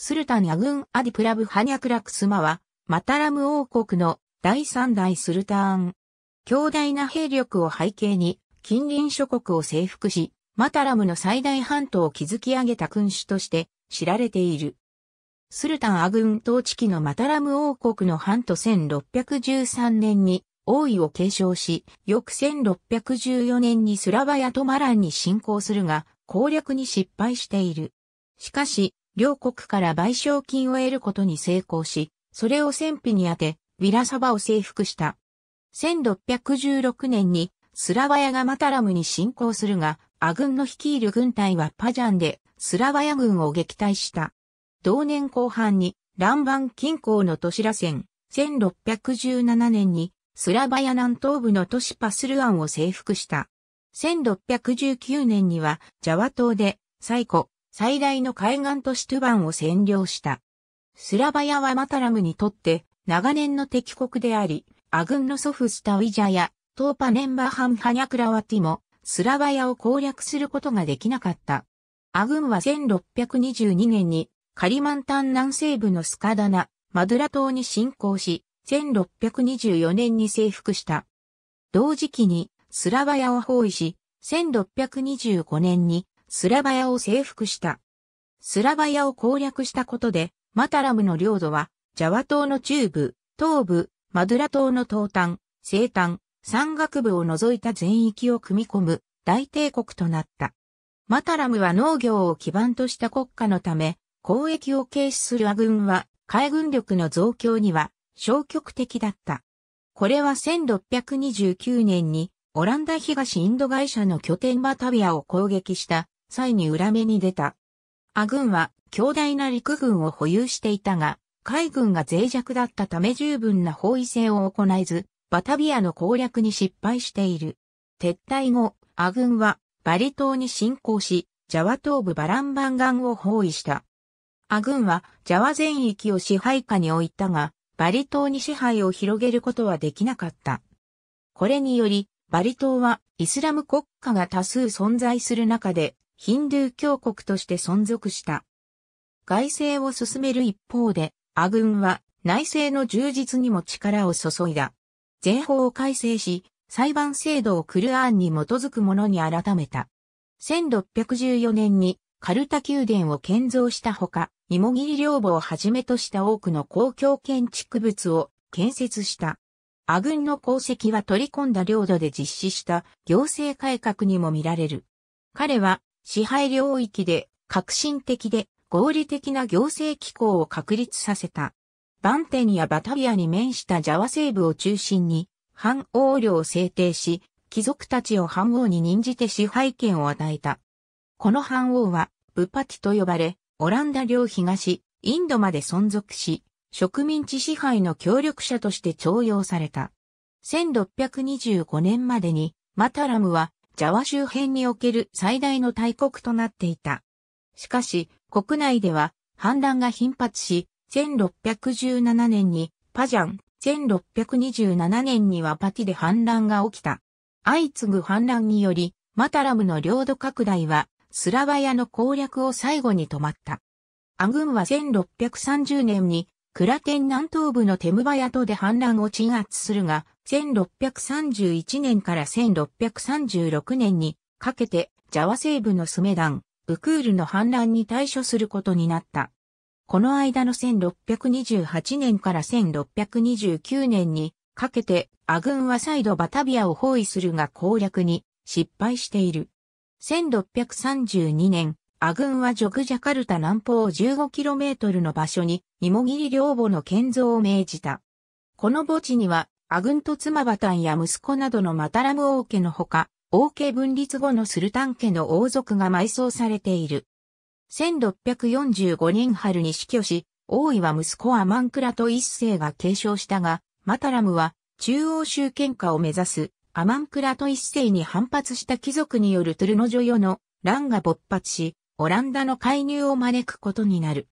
スルタン・アグン・アディプラブ・ハニャクラクスマは、マタラム王国の第三代スルターン。強大な兵力を背景に、近隣諸国を征服し、マタラムの最大半島を築き上げた君主として知られている。スルタン・アグン統治期のマタラム王国の半島1613年に王位を継承し、翌1614年にスラバヤとマランに侵攻するが、攻略に失敗している。しかし、両国から賠償金を得ることに成功し、それを戦費に当て、ウィラサバを征服した。1616年にスラバヤがマタラムに侵攻するが、ア軍の率いる軍隊はパジャンでスラバヤ軍を撃退した。同年後半にランバン近郊の都市ら戦、1617年にスラバヤ南東部の都市パスルアンを征服した。1619年にはジャワ島でサイコ、最大の海岸都市トゥバンを占領した。スラバヤはマタラムにとって長年の敵国であり、アグンの祖父スタウィジャやトーパネンバハンハニャクラワティもスラバヤを攻略することができなかった。アグンは1622年にカリマンタン南西部のスカダナ、マドゥラ島に侵攻し、1624年に征服した。同時期にスラバヤを包囲し、1625年にスラバヤを征服した。スラバヤを攻略したことで、マタラムの領土は、ジャワ島の中部、東部、マドゥラ島の東端、西端、山岳部を除いた全域を組み込む大帝国となった。マタラムは農業を基盤とした国家のため、交易を軽視するア軍は、海軍力の増強には消極的だった。これは1629年に、オランダ東インド会社の拠点バタビアを攻撃した際に裏目に出た。ア軍は強大な陸軍を保有していたが、海軍が脆弱だったため十分な包囲戦を行えず、バタビアの攻略に失敗している。撤退後、ア軍はバリ島に侵攻し、ジャワ東部バランバンガンを包囲した。ア軍はジャワ全域を支配下に置いたが、バリ島に支配を広げることはできなかった。これにより、バリ島はイスラム国家が多数存在する中でヒンドゥー教国として存続した。外政を進める一方で、ア軍は内政の充実にも力を注いだ。税法を改正し、裁判制度をクルアーンに基づくものに改めた。1614年にカルタ宮殿を建造したほか、芋切寮母をはじめとした多くの公共建築物を建設した。ア軍の功績は取り込んだ領土で実施した行政改革にも見られる。彼は支配領域で革新的で合理的な行政機構を確立させた。バンテンやバタビアに面したジャワ西部を中心に、反王領を制定し、貴族たちを反王に任じて支配権を与えた。この反王は、ブパティと呼ばれ、オランダ領東、インドまで存続し、植民地支配の協力者として徴用された。1625年までに、マタラムはジャワ周辺における最大の大国となっていた。しかし、国内では反乱が頻発し、1617年にパジャン、1627年にはパティで反乱が起きた。相次ぐ反乱により、マタラムの領土拡大は、スラバヤの攻略を最後に止まった。アグンは1630年に、クラテン南東部のテムバヤとで反乱を鎮圧するが、1631年から1636年にかけてジャワ西部のスメダン、ウクールの反乱に対処することになった。この間の1628年から1629年にかけてア軍は再度バタビアを包囲するが攻略に失敗している。1632年、ア軍はジョグジャカルタ南方 15km の場所に芋切り両母の建造を命じた。この墓地にはアグントツマバタンや息子などのマタラム王家のほか、王家分立後のスルタン家の王族が埋葬されている。1645年春に死去し、王位は息子アマンクラと一世が継承したが、マタラムは中央集権化を目指すアマンクラと一世に反発した貴族によるトゥルノジョヨの乱が勃発し、オランダの介入を招くことになる。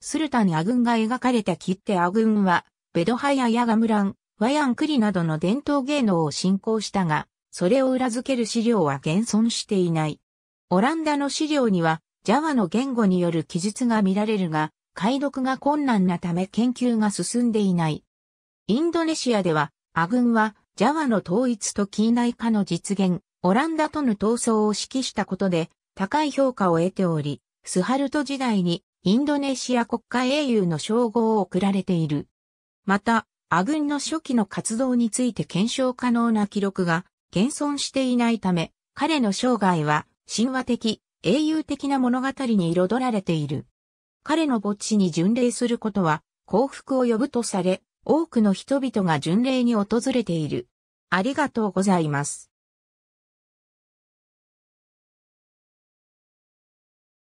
スルタンアグンが描かれた切手アグンは、ベドハヤヤガムラン、和やんくりなどの伝統芸能を信仰したが、それを裏付ける資料は現存していない。オランダの資料には、ジャワの言語による記述が見られるが、解読が困難なため研究が進んでいない。インドネシアでは、ア軍は、ジャワの統一と近代化の実現、オランダとの闘争を指揮したことで、高い評価を得ており、スハルト時代にインドネシア国家英雄の称号を贈られている。また、ア軍の初期の活動について検証可能な記録が現存していないため、彼の生涯は神話的、英雄的な物語に彩られている。彼の墓地に巡礼することは幸福を呼ぶとされ、多くの人々が巡礼に訪れている。ありがとうございます。